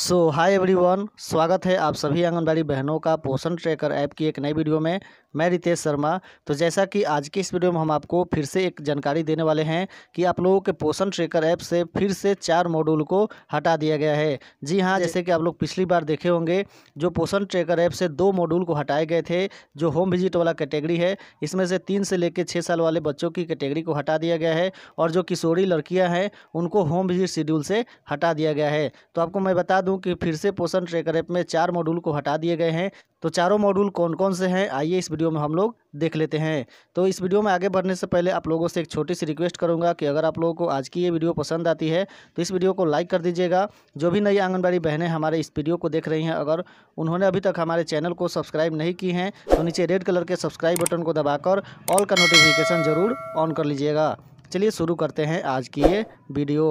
सो hi everyone स्वागत है आप सभी आंगनबाड़ी बहनों का पोषण ट्रैकर ऐप की एक नई वीडियो में मैं रितेश शर्मा तो जैसा कि आज की इस वीडियो में हम आपको फिर से एक जानकारी देने वाले हैं कि आप लोगों के पोषण ट्रैकर ऐप से फिर से चार मॉड्यूल को हटा दिया गया है जी हाँ जैसे कि आप लोग पिछली बार देखे होंगे जो पोषण ट्रेकर ऐप से दो मॉड्यूल को हटाए गए थे जो होम विजिट वाला कैटेगरी है इसमें से तीन से लेकर छः साल वाले बच्चों की कैटेगरी को हटा दिया गया है और जो किशोरी लड़कियाँ हैं उनको होम विजिट शेड्यूल से हटा दिया गया है तो आपको मैं बता दूं कि फिर से पोषण ट्रेकर ऐप में चार मॉड्यूल को हटा दिए गए हैं तो चारों मॉड्यूल कौन कौन से हैं आइए इस वीडियो में हम लोग देख लेते हैं तो इस वीडियो में आगे बढ़ने से पहले आप लोगों से एक छोटी सी रिक्वेस्ट करूंगा कि अगर आप लोगों को आज की ये वीडियो पसंद आती है तो इस वीडियो को लाइक कर दीजिएगा जो भी नई आंगनबाड़ी बहनें हमारे इस वीडियो को देख रही हैं अगर उन्होंने अभी तक हमारे चैनल को सब्सक्राइब नहीं की हैं तो नीचे रेड कलर के सब्सक्राइब बटन को दबाकर ऑल का नोटिफिकेशन ज़रूर ऑन कर लीजिएगा चलिए शुरू करते हैं आज की ये वीडियो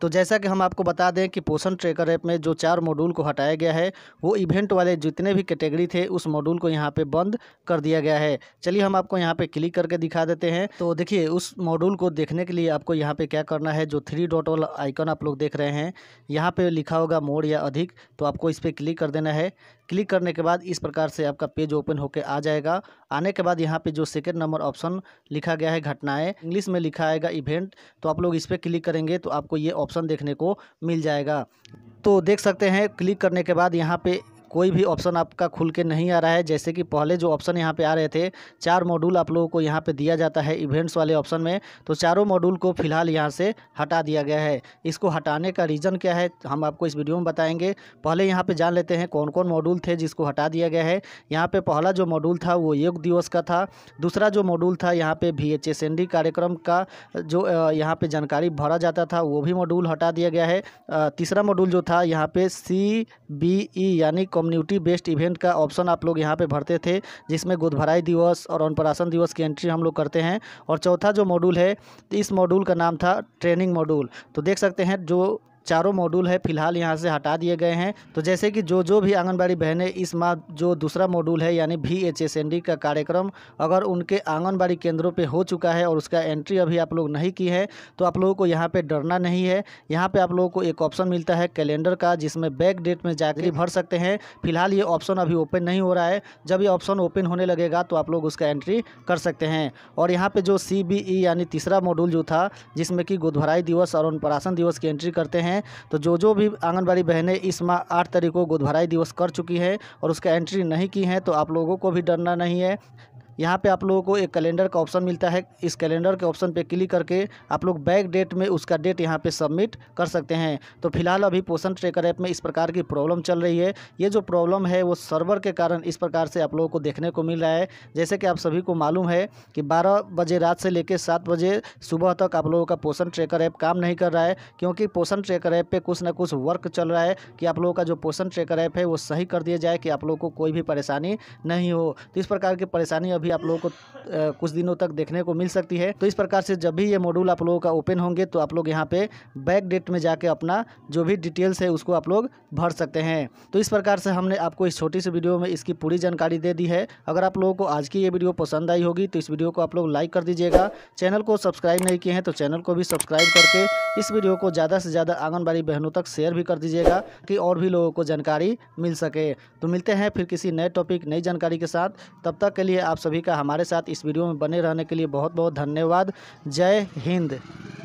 तो जैसा कि हम आपको बता दें कि पोषण ट्रेकर ऐप में जो चार मॉड्यूल को हटाया गया है वो इवेंट वाले जितने भी कैटेगरी थे उस मॉड्यूल को यहाँ पे बंद कर दिया गया है चलिए हम आपको यहाँ पे क्लिक करके दिखा देते हैं तो देखिए उस मॉड्यूल को देखने के लिए आपको यहाँ पे क्या करना है जो थ्री डॉट वाला आइकन आप लोग देख रहे हैं यहाँ पर लिखा होगा मोड या अधिक तो आपको इस पर क्लिक कर देना है क्लिक करने के बाद इस प्रकार से आपका पेज ओपन होकर आ जाएगा आने के बाद यहाँ पे जो सेकेंड नंबर ऑप्शन लिखा गया है घटनाएं इंग्लिश में लिखा आएगा इवेंट तो आप लोग इस पर क्लिक करेंगे तो आपको ये ऑप्शन देखने को मिल जाएगा तो देख सकते हैं क्लिक करने के बाद यहाँ पे कोई भी ऑप्शन आपका खुल के नहीं आ रहा है जैसे कि पहले जो ऑप्शन यहाँ पे आ रहे थे चार मॉड्यूल आप लोगों को यहाँ पे दिया जाता है इवेंट्स वाले ऑप्शन में तो चारों मॉड्यूल को फिलहाल यहाँ से हटा दिया गया है इसको हटाने का रीज़न क्या है हम आपको इस वीडियो में बताएंगे पहले यहाँ पर जान लेते हैं कौन कौन मॉड्यूल थे जिसको हटा दिया गया है यहाँ पर पहला जो मॉड्यूल था वो योग दिवस का था दूसरा जो मॉड्यूल था यहाँ पर भी एच कार्यक्रम का जो यहाँ पर जानकारी भरा जाता था वो भी मॉड्यूल हटा दिया गया है तीसरा मॉड्यूल जो था यहाँ पे सी बी ई यानी कम्युनिटी बेस्ड इवेंट का ऑप्शन आप लोग यहाँ पे भरते थे जिसमें गुदभराई दिवस और अनपराशन दिवस की एंट्री हम लोग करते हैं और चौथा जो मॉड्यूल है इस मॉड्यूल का नाम था ट्रेनिंग मॉड्यूल तो देख सकते हैं जो चारों मॉड्यूल है फिलहाल यहाँ से हटा दिए गए हैं तो जैसे कि जो जो भी आंगनबाड़ी बहनें इस माह जो दूसरा मॉड्यूल है यानी भी एच एस एन डी का कार्यक्रम अगर उनके आंगनबाड़ी केंद्रों पे हो चुका है और उसका एंट्री अभी आप लोग नहीं की है तो आप लोगों को यहाँ पे डरना नहीं है यहाँ पे आप लोगों को एक ऑप्शन मिलता है कैलेंडर का जिसमें बैक डेट में जाकर भर सकते हैं फिलहाल ये ऑप्शन अभी ओपन नहीं हो रहा है जब ये ऑप्शन ओपन होने लगेगा तो आप लोग उसका एंट्री कर सकते हैं और यहाँ पर जो सी बी ई यानी तीसरा मॉड्यूल जो था जिसमें कि गुदभराई दिवस और अनुप्राशन दिवस की एंट्री करते हैं हैं तो जो जो भी आंगनबाड़ी बहनें इस माह आठ तारीख को गोदभराई दिवस कर चुकी हैं और उसका एंट्री नहीं की हैं तो आप लोगों को भी डरना नहीं है यहाँ पे आप लोगों को एक कैलेंडर का ऑप्शन मिलता है इस कैलेंडर के ऑप्शन पे क्लिक करके आप लोग बैक डेट में उसका डेट यहाँ पे सबमिट कर सकते हैं तो फिलहाल अभी पोषण ट्रेकर ऐप में इस प्रकार की प्रॉब्लम चल रही है ये जो प्रॉब्लम है वो सर्वर के कारण इस प्रकार से आप लोगों को देखने को मिल रहा है जैसे कि आप सभी को मालूम है कि बारह बजे रात से लेकर सात बजे सुबह तक आप लोगों का पोषण ट्रेकर ऐप काम नहीं कर रहा है क्योंकि पोषण ट्रेकर ऐप पर कुछ ना कुछ वर्क चल रहा है कि आप लोगों का जो पोषण ट्रेकर ऐप है वो सही कर दिया जाए कि आप लोगों को कोई भी परेशानी नहीं हो तो इस प्रकार की परेशानी अभी भी आप लोगों को कुछ दिनों तक देखने को मिल सकती है तो इस प्रकार से जब भी ये मॉड्यूल आप लोगों का ओपन होंगे तो आप लोग यहाँ पे बैक डेट में जाके अपना जो भी डिटेल्स है उसको आप लोग भर सकते हैं तो इस प्रकार से हमने आपको इस छोटी सी वीडियो में इसकी पूरी जानकारी दे दी है अगर आप लोगों को आज की ये वीडियो पसंद आई होगी तो इस वीडियो को आप लोग लाइक कर दीजिएगा चैनल को सब्सक्राइब नहीं किए हैं तो चैनल को भी सब्सक्राइब करके इस वीडियो को ज़्यादा से ज़्यादा आंगनबाड़ी बहनों तक शेयर भी कर दीजिएगा कि और भी लोगों को जानकारी मिल सके तो मिलते हैं फिर किसी नए टॉपिक नई जानकारी के साथ तब तक के लिए आप सभी सभी का हमारे साथ इस वीडियो में बने रहने के लिए बहुत बहुत धन्यवाद जय हिंद